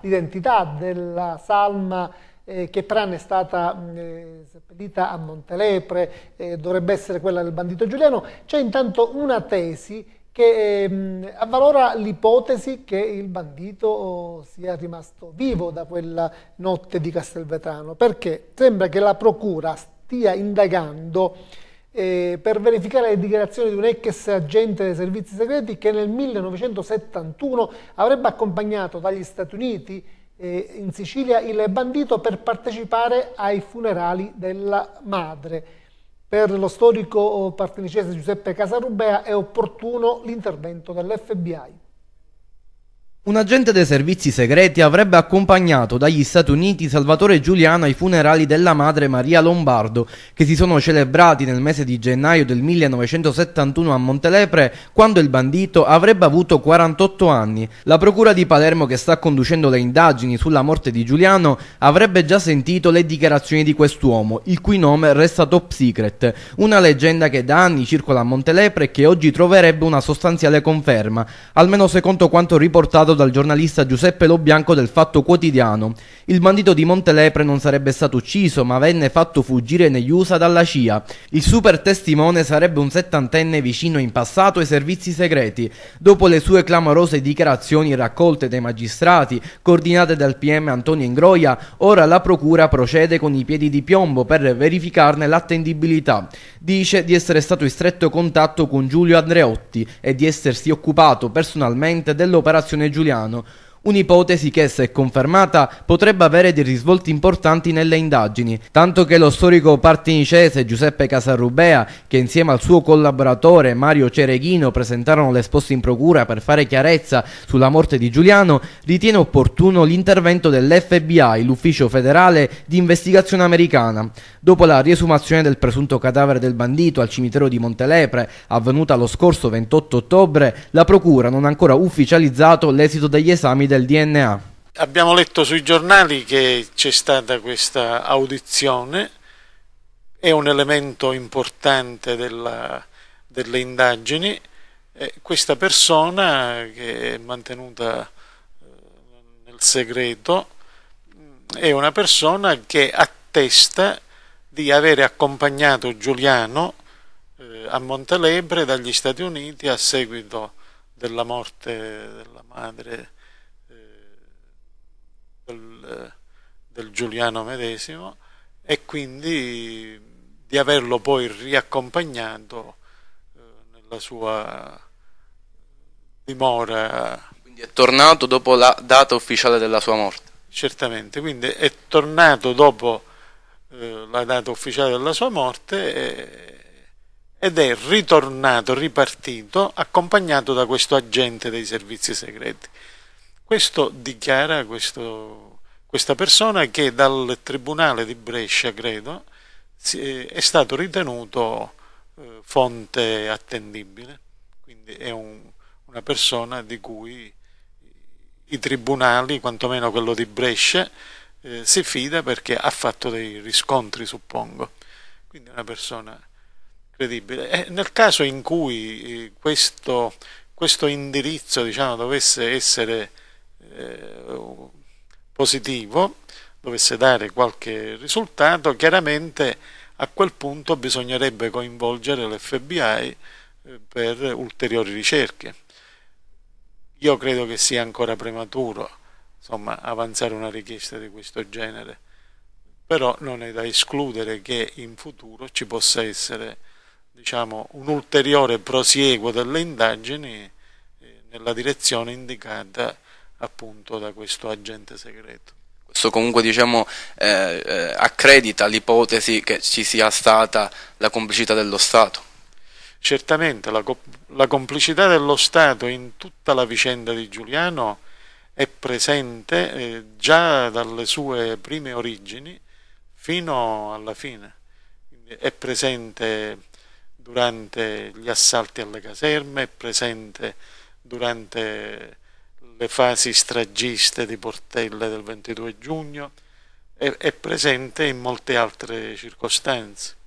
l'identità della salma eh, che Pran è stata eh, seppellita a Montelepre, eh, dovrebbe essere quella del bandito Giuliano, c'è intanto una tesi che ehm, avvalora l'ipotesi che il bandito sia rimasto vivo da quella notte di Castelvetrano, perché sembra che la procura stia indagando eh, per verificare le dichiarazioni di un ex agente dei servizi segreti che nel 1971 avrebbe accompagnato dagli Stati Uniti eh, in Sicilia il bandito per partecipare ai funerali della madre. Per lo storico partenicese Giuseppe Casarubea è opportuno l'intervento dell'FBI. Un agente dei servizi segreti avrebbe accompagnato dagli Stati Uniti Salvatore Giuliano ai funerali della madre Maria Lombardo, che si sono celebrati nel mese di gennaio del 1971 a Montelepre, quando il bandito avrebbe avuto 48 anni. La procura di Palermo, che sta conducendo le indagini sulla morte di Giuliano, avrebbe già sentito le dichiarazioni di quest'uomo, il cui nome resta top secret, una leggenda che da anni circola a Montelepre e che oggi troverebbe una sostanziale conferma, almeno secondo quanto riportato raccontato dal giornalista Giuseppe Lobianco del Fatto Quotidiano. Il bandito di Montelepre non sarebbe stato ucciso, ma venne fatto fuggire negli USA dalla CIA. Il super testimone sarebbe un settantenne vicino in passato ai servizi segreti. Dopo le sue clamorose dichiarazioni raccolte dai magistrati, coordinate dal PM Antonio Ingroia, ora la procura procede con i piedi di piombo per verificarne l'attendibilità. Dice di essere stato in stretto contatto con Giulio Andreotti e di essersi occupato personalmente dell'operazione giudiziaria Giuliano Un'ipotesi che, se confermata, potrebbe avere dei risvolti importanti nelle indagini, tanto che lo storico partinicese Giuseppe Casarrubea, che insieme al suo collaboratore Mario Cereghino presentarono l'esposto in procura per fare chiarezza sulla morte di Giuliano, ritiene opportuno l'intervento dell'FBI, l'Ufficio federale di investigazione americana. Dopo la riesumazione del presunto cadavere del bandito al cimitero di Montelepre, avvenuta lo scorso 28 ottobre, la procura non ha ancora ufficializzato l'esito degli esami del del DNA. Abbiamo letto sui giornali che c'è stata questa audizione, è un elemento importante della, delle indagini. Eh, questa persona che è mantenuta eh, nel segreto è una persona che attesta di avere accompagnato Giuliano eh, a Montelebre dagli Stati Uniti a seguito della morte della madre del Giuliano medesimo e quindi di averlo poi riaccompagnato eh, nella sua dimora. Quindi è tornato dopo la data ufficiale della sua morte. Certamente, quindi è tornato dopo eh, la data ufficiale della sua morte eh, ed è ritornato, ripartito, accompagnato da questo agente dei servizi segreti. Questo dichiara questo questa persona che dal Tribunale di Brescia, credo, eh, è stato ritenuto eh, fonte attendibile, quindi è un, una persona di cui i tribunali, quantomeno quello di Brescia, eh, si fida perché ha fatto dei riscontri, suppongo. Quindi è una persona credibile. E eh, nel caso in cui questo, questo indirizzo diciamo, dovesse essere eh, positivo dovesse dare qualche risultato, chiaramente a quel punto bisognerebbe coinvolgere l'FBI eh, per ulteriori ricerche. Io credo che sia ancora prematuro insomma, avanzare una richiesta di questo genere, però non è da escludere che in futuro ci possa essere diciamo, un ulteriore prosieguo delle indagini eh, nella direzione indicata appunto da questo agente segreto questo comunque diciamo, eh, eh, accredita l'ipotesi che ci sia stata la complicità dello Stato. Certamente la, la, complicità dello Stato in tutta la vicenda di Giuliano è presente eh, già dalle sue prime origini fino alla fine, è presente durante gli assalti alle caserme, è presente durante le fasi stragiste di Portella del 22 giugno, è, è presente in molte altre circostanze.